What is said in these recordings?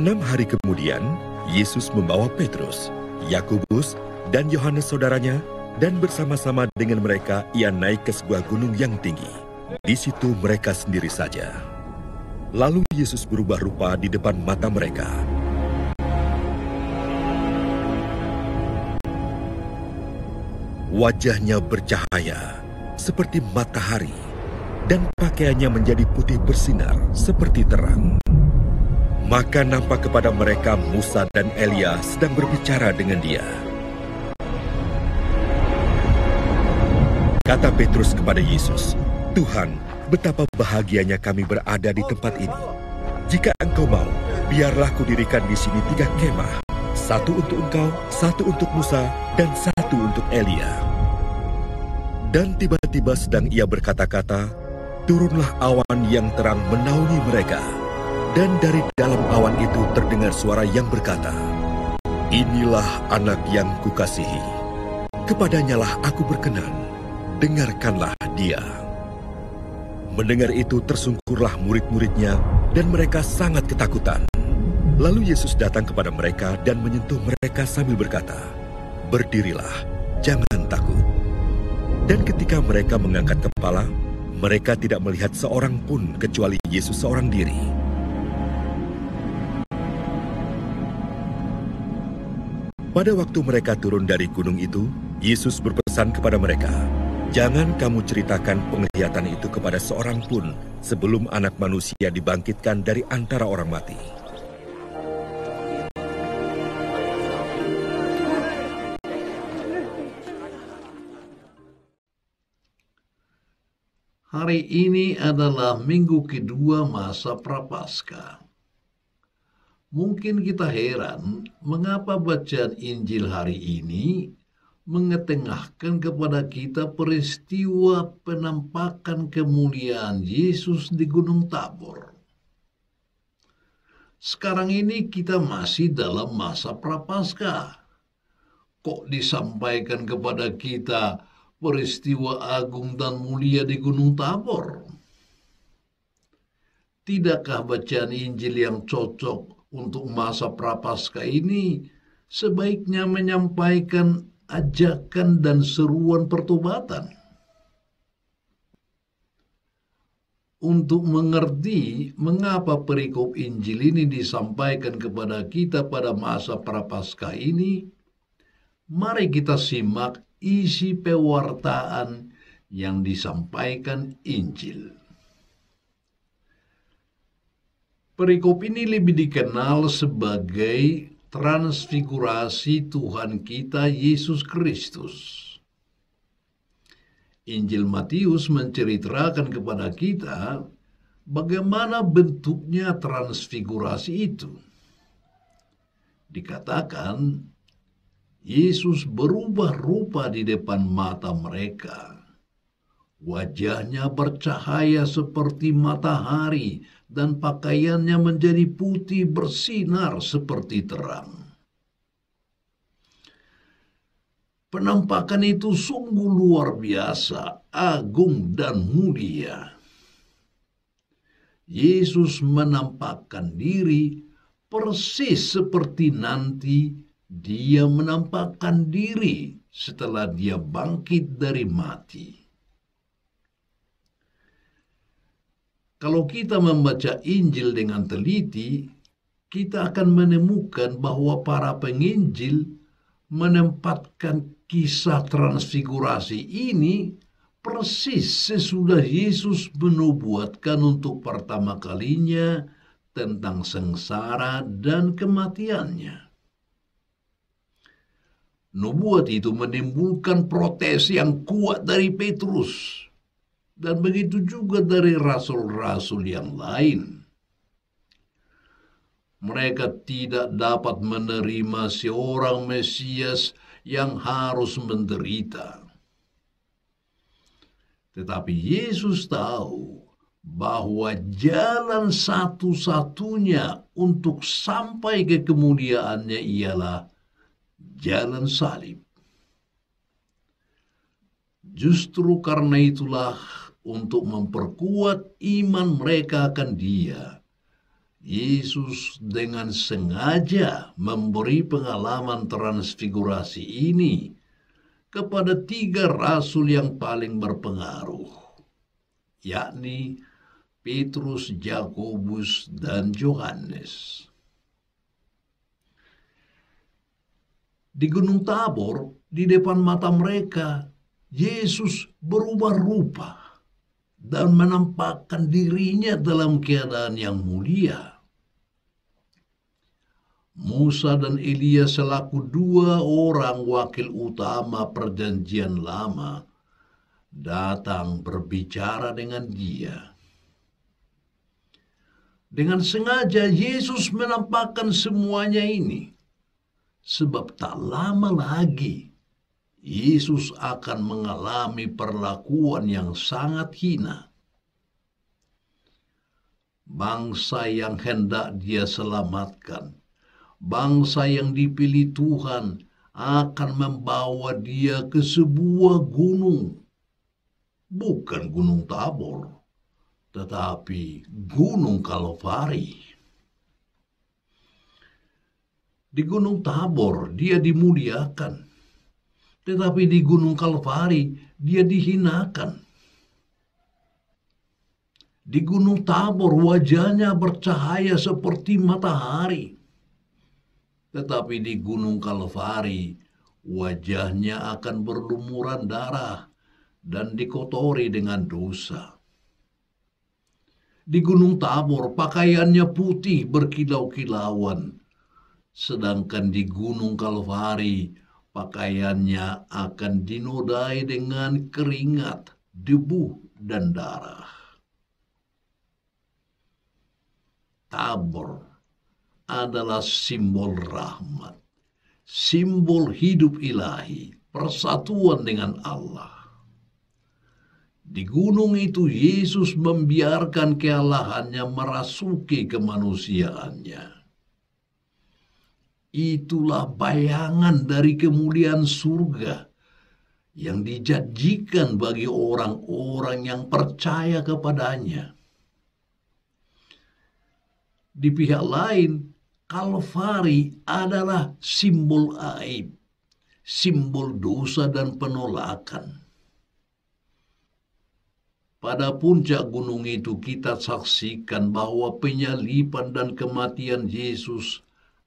Enam hari kemudian, Yesus membawa Petrus, Yakobus, dan Yohanes saudaranya, dan bersama-sama dengan mereka ia naik ke sebuah gunung yang tinggi. Di situ mereka sendiri saja. Lalu Yesus berubah rupa di depan mata mereka. Wajahnya bercahaya seperti matahari, dan pakaiannya menjadi putih bersinar seperti terang. Maka nampak kepada mereka Musa dan Elia sedang berbicara dengan dia. Kata Petrus kepada Yesus, Tuhan, betapa bahagianya kami berada di tempat ini. Jika engkau mau, biarlah kudirikan di sini tiga kemah. Satu untuk engkau, satu untuk Musa, dan satu untuk Elia. Dan tiba-tiba sedang ia berkata-kata, turunlah awan yang terang menaungi mereka. Dan dari dalam awan itu terdengar suara yang berkata, Inilah anak yang kukasihi. Kepadanyalah aku berkenan. Dengarkanlah dia. Mendengar itu tersungkurlah murid-muridnya dan mereka sangat ketakutan. Lalu Yesus datang kepada mereka dan menyentuh mereka sambil berkata, Berdirilah, jangan takut. Dan ketika mereka mengangkat kepala, mereka tidak melihat seorang pun kecuali Yesus seorang diri. Pada waktu mereka turun dari gunung itu, Yesus berpesan kepada mereka, Jangan kamu ceritakan penglihatan itu kepada seorang pun sebelum anak manusia dibangkitkan dari antara orang mati. Hari ini adalah minggu kedua masa Prapaskah. Mungkin kita heran mengapa bacaan Injil hari ini mengetengahkan kepada kita peristiwa penampakan kemuliaan Yesus di Gunung Tabor. Sekarang ini kita masih dalam masa prapaskah. Kok disampaikan kepada kita peristiwa agung dan mulia di Gunung Tabor? Tidakkah bacaan Injil yang cocok untuk masa prapaskah ini sebaiknya menyampaikan ajakan dan seruan pertobatan. Untuk mengerti mengapa perikop Injil ini disampaikan kepada kita pada masa prapaskah ini, mari kita simak isi pewartaan yang disampaikan Injil. Perikop ini lebih dikenal sebagai transfigurasi Tuhan kita Yesus Kristus. Injil Matius menceritakan kepada kita bagaimana bentuknya transfigurasi itu. Dikatakan Yesus berubah rupa di depan mata mereka Wajahnya bercahaya seperti matahari, dan pakaiannya menjadi putih bersinar seperti terang. Penampakan itu sungguh luar biasa, agung, dan mulia. Yesus menampakkan diri persis seperti nanti Dia menampakkan diri setelah Dia bangkit dari mati. Kalau kita membaca Injil dengan teliti, kita akan menemukan bahwa para penginjil menempatkan kisah transfigurasi ini persis sesudah Yesus menubuatkan untuk pertama kalinya tentang sengsara dan kematiannya. Nubuat itu menimbulkan protes yang kuat dari Petrus dan begitu juga dari rasul-rasul yang lain. Mereka tidak dapat menerima seorang Mesias yang harus menderita. Tetapi Yesus tahu bahwa jalan satu-satunya untuk sampai ke kemuliaannya ialah jalan salib. Justru karena itulah untuk memperkuat iman mereka akan Dia. Yesus dengan sengaja memberi pengalaman transfigurasi ini kepada tiga rasul yang paling berpengaruh, yakni Petrus, Yakobus, dan Yohanes. Di Gunung Tabor, di depan mata mereka, Yesus berubah rupa dan menampakkan dirinya dalam keadaan yang mulia. Musa dan Elia selaku dua orang wakil utama perjanjian lama datang berbicara dengan dia. Dengan sengaja Yesus menampakkan semuanya ini, sebab tak lama lagi Yesus akan mengalami perlakuan yang sangat hina. Bangsa yang hendak dia selamatkan, bangsa yang dipilih Tuhan akan membawa dia ke sebuah gunung. Bukan gunung Tabor, tetapi gunung Kalvari. Di gunung Tabor dia dimuliakan tetapi di Gunung Kalvari dia dihinakan. Di Gunung Tabor wajahnya bercahaya seperti matahari. Tetapi di Gunung Kalvari wajahnya akan berlumuran darah dan dikotori dengan dosa. Di Gunung Tabor pakaiannya putih berkilau-kilauan. Sedangkan di Gunung Kalvari pakaiannya akan dinodai dengan keringat, debu, dan darah. Tabur adalah simbol rahmat, simbol hidup ilahi, persatuan dengan Allah. Di gunung itu Yesus membiarkan keyalahannya merasuki kemanusiaannya Itulah bayangan dari kemuliaan surga yang dijanjikan bagi orang-orang yang percaya kepadanya. Di pihak lain, Kalvari adalah simbol aib, simbol dosa dan penolakan. Pada puncak gunung itu kita saksikan bahwa penyalipan dan kematian Yesus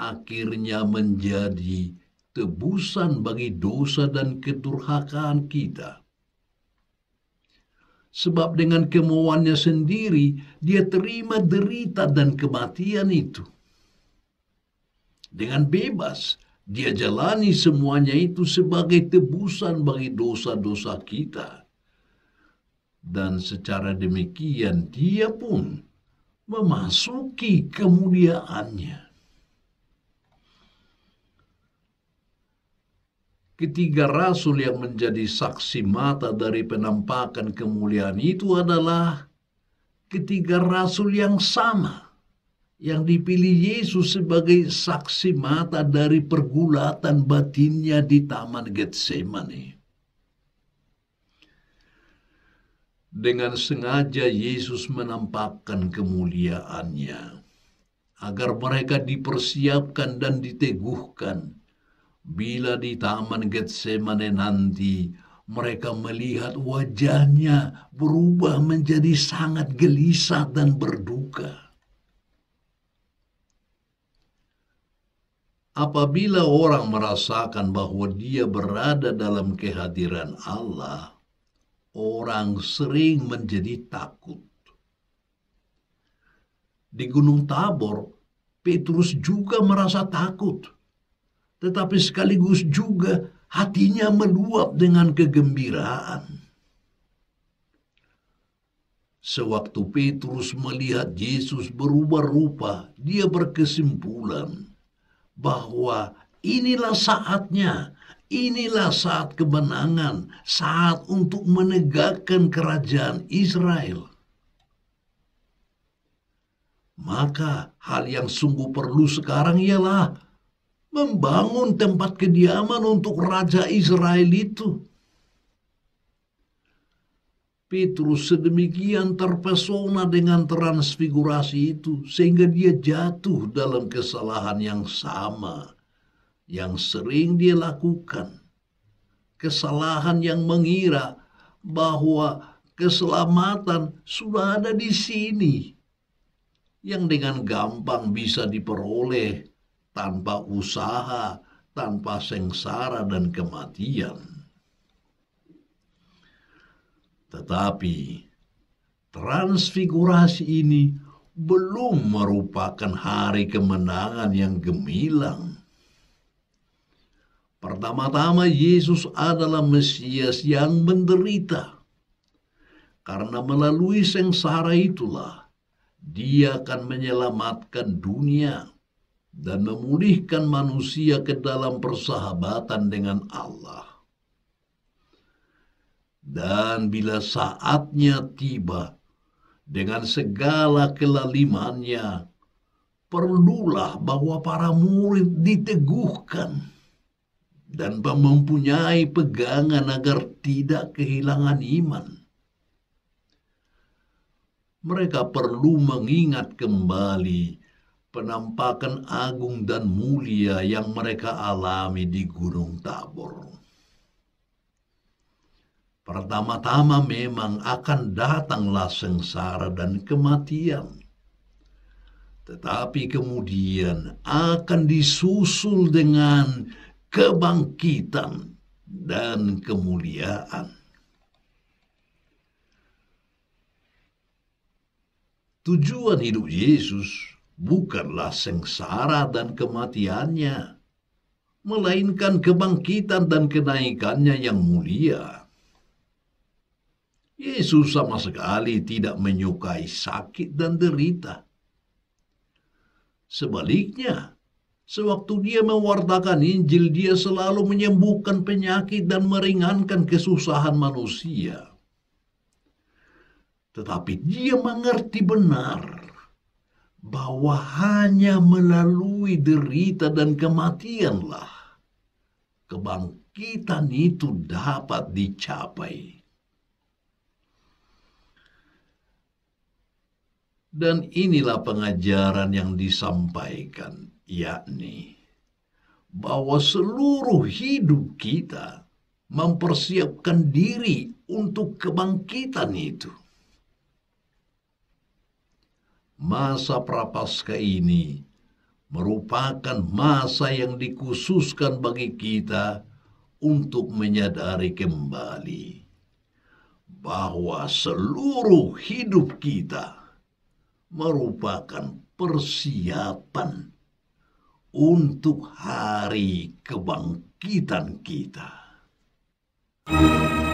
akhirnya menjadi tebusan bagi dosa dan keturhakaan kita. Sebab dengan kemauannya sendiri, dia terima derita dan kematian itu. Dengan bebas, dia jalani semuanya itu sebagai tebusan bagi dosa-dosa kita. Dan secara demikian, dia pun memasuki kemuliaannya. Ketiga rasul yang menjadi saksi mata dari penampakan kemuliaan itu adalah ketiga rasul yang sama yang dipilih Yesus sebagai saksi mata dari pergulatan batinnya di Taman Getsemani. Dengan sengaja Yesus menampakkan kemuliaannya agar mereka dipersiapkan dan diteguhkan Bila di taman Getsemane nanti mereka melihat wajahnya berubah menjadi sangat gelisah dan berduka. Apabila orang merasakan bahwa dia berada dalam kehadiran Allah, orang sering menjadi takut. Di Gunung Tabor, Petrus juga merasa takut tetapi sekaligus juga hatinya meluap dengan kegembiraan. Sewaktu Petrus melihat Yesus berubah rupa, dia berkesimpulan bahwa inilah saatnya, inilah saat kemenangan, saat untuk menegakkan kerajaan Israel. Maka hal yang sungguh perlu sekarang ialah membangun tempat kediaman untuk Raja Israel itu. Petrus sedemikian terpesona dengan transfigurasi itu sehingga dia jatuh dalam kesalahan yang sama yang sering dia lakukan. Kesalahan yang mengira bahwa keselamatan sudah ada di sini yang dengan gampang bisa diperoleh tanpa usaha, tanpa sengsara dan kematian. Tetapi transfigurasi ini belum merupakan hari kemenangan yang gemilang. Pertama-tama Yesus adalah Mesias yang menderita. Karena melalui sengsara itulah dia akan menyelamatkan dunia dan memulihkan manusia ke dalam persahabatan dengan Allah. Dan bila saatnya tiba, dengan segala kelalimannya, perlulah bahwa para murid diteguhkan dan mempunyai pegangan agar tidak kehilangan iman. Mereka perlu mengingat kembali penampakan agung dan mulia yang mereka alami di Gunung Tabor. Pertama-tama memang akan datanglah sengsara dan kematian. Tetapi kemudian akan disusul dengan kebangkitan dan kemuliaan. Tujuan hidup Yesus bukanlah sengsara dan kematiannya, melainkan kebangkitan dan kenaikannya yang mulia. Yesus sama sekali tidak menyukai sakit dan derita. Sebaliknya, sewaktu dia mewartakan Injil, dia selalu menyembuhkan penyakit dan meringankan kesusahan manusia. Tetapi dia mengerti benar bahwa hanya melalui derita dan kematianlah kebangkitan itu dapat dicapai. Dan inilah pengajaran yang disampaikan, yakni bahwa seluruh hidup kita mempersiapkan diri untuk kebangkitan itu masa Prapaskah ini merupakan masa yang dikhususkan bagi kita untuk menyadari kembali bahwa seluruh hidup kita merupakan persiapan untuk hari kebangkitan kita. Thank you.